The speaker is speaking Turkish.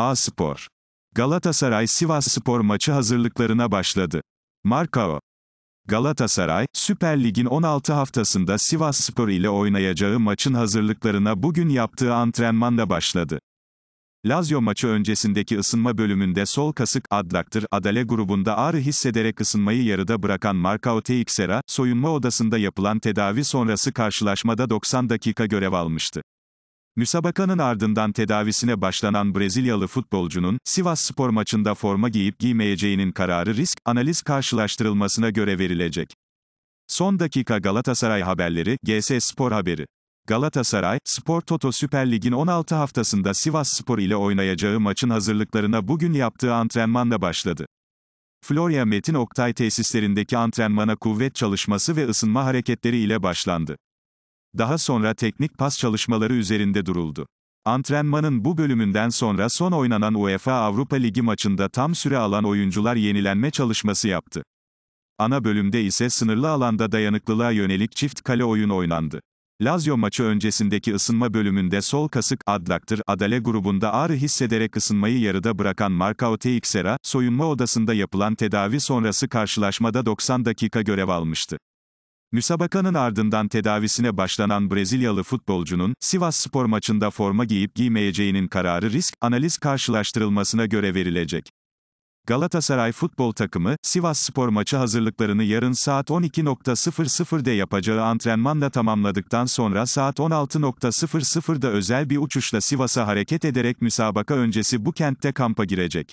A Spor. Galatasaray Sivas Spor maçı hazırlıklarına başladı. Marko. Galatasaray, Süper Lig'in 16 haftasında Sivas Spor ile oynayacağı maçın hazırlıklarına bugün yaptığı antrenmanla başladı. Lazio maçı öncesindeki ısınma bölümünde sol kasık, adlaktır, adale grubunda ağrı hissederek ısınmayı yarıda bırakan Markao Teixeira, soyunma odasında yapılan tedavi sonrası karşılaşmada 90 dakika görev almıştı. Müsabakanın ardından tedavisine başlanan Brezilyalı futbolcunun, Sivas Spor maçında forma giyip giymeyeceğinin kararı risk, analiz karşılaştırılmasına göre verilecek. Son dakika Galatasaray haberleri, GS Spor haberi. Galatasaray, Spor Toto Süper Lig'in 16 haftasında Sivas Spor ile oynayacağı maçın hazırlıklarına bugün yaptığı antrenmanla başladı. Florya Metin Oktay tesislerindeki antrenmana kuvvet çalışması ve ısınma hareketleri ile başlandı. Daha sonra teknik pas çalışmaları üzerinde duruldu. Antrenmanın bu bölümünden sonra son oynanan UEFA Avrupa Ligi maçında tam süre alan oyuncular yenilenme çalışması yaptı. Ana bölümde ise sınırlı alanda dayanıklılığa yönelik çift kale oyun oynandı. Lazio maçı öncesindeki ısınma bölümünde sol kasık Adlaktır Adale grubunda ağrı hissederek ısınmayı yarıda bırakan Marco Teixeira, soyunma odasında yapılan tedavi sonrası karşılaşmada 90 dakika görev almıştı. Müsabakanın ardından tedavisine başlanan Brezilyalı futbolcunun, Sivas spor maçında forma giyip giymeyeceğinin kararı risk, analiz karşılaştırılmasına göre verilecek. Galatasaray futbol takımı, Sivas spor maçı hazırlıklarını yarın saat 12.00'de yapacağı antrenmanla tamamladıktan sonra saat 16.00'da özel bir uçuşla Sivas'a hareket ederek müsabaka öncesi bu kentte kampa girecek.